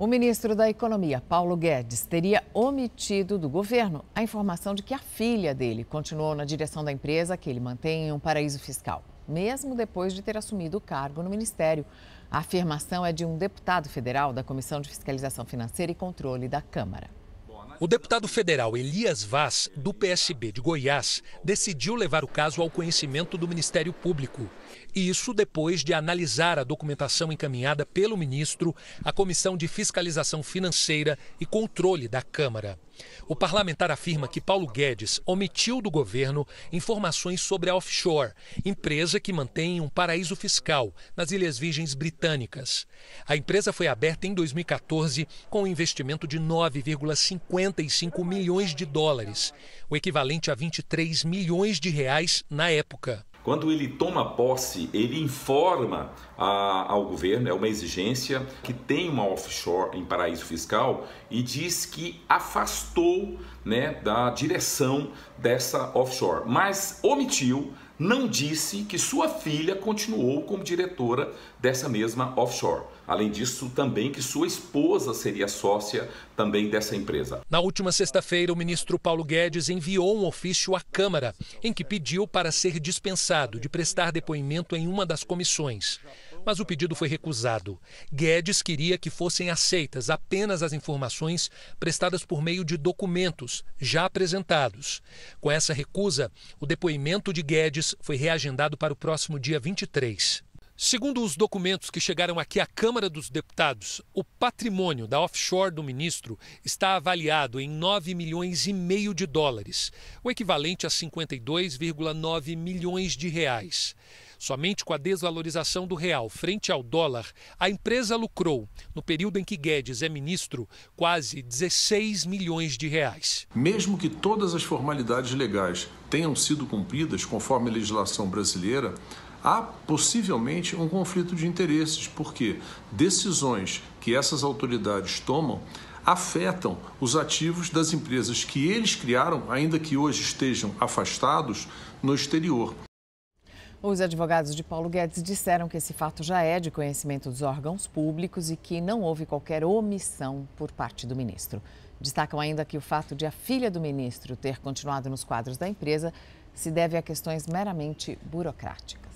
O ministro da Economia, Paulo Guedes, teria omitido do governo a informação de que a filha dele continuou na direção da empresa que ele mantém em um paraíso fiscal, mesmo depois de ter assumido o cargo no ministério. A afirmação é de um deputado federal da Comissão de Fiscalização Financeira e Controle da Câmara. O deputado federal Elias Vaz, do PSB de Goiás, decidiu levar o caso ao conhecimento do Ministério Público. E isso depois de analisar a documentação encaminhada pelo ministro à Comissão de Fiscalização Financeira e Controle da Câmara. O parlamentar afirma que Paulo Guedes omitiu do governo informações sobre a offshore, empresa que mantém um paraíso fiscal nas Ilhas Virgens Britânicas. A empresa foi aberta em 2014 com um investimento de 9,55 milhões de dólares, o equivalente a 23 milhões de reais na época. Quando ele toma posse, ele informa a, ao governo, é uma exigência, que tem uma offshore em paraíso fiscal e diz que afastou né, da direção dessa offshore, mas omitiu não disse que sua filha continuou como diretora dessa mesma offshore. Além disso, também que sua esposa seria sócia também dessa empresa. Na última sexta-feira, o ministro Paulo Guedes enviou um ofício à Câmara em que pediu para ser dispensado de prestar depoimento em uma das comissões mas o pedido foi recusado. Guedes queria que fossem aceitas apenas as informações prestadas por meio de documentos já apresentados. Com essa recusa, o depoimento de Guedes foi reagendado para o próximo dia 23. Segundo os documentos que chegaram aqui à Câmara dos Deputados, o patrimônio da offshore do ministro está avaliado em 9 milhões e meio de dólares, o equivalente a 52,9 milhões de reais. Somente com a desvalorização do real frente ao dólar, a empresa lucrou, no período em que Guedes é ministro, quase 16 milhões de reais. Mesmo que todas as formalidades legais tenham sido cumpridas conforme a legislação brasileira, há possivelmente um conflito de interesses, porque decisões que essas autoridades tomam afetam os ativos das empresas que eles criaram, ainda que hoje estejam afastados, no exterior. Os advogados de Paulo Guedes disseram que esse fato já é de conhecimento dos órgãos públicos e que não houve qualquer omissão por parte do ministro. Destacam ainda que o fato de a filha do ministro ter continuado nos quadros da empresa se deve a questões meramente burocráticas.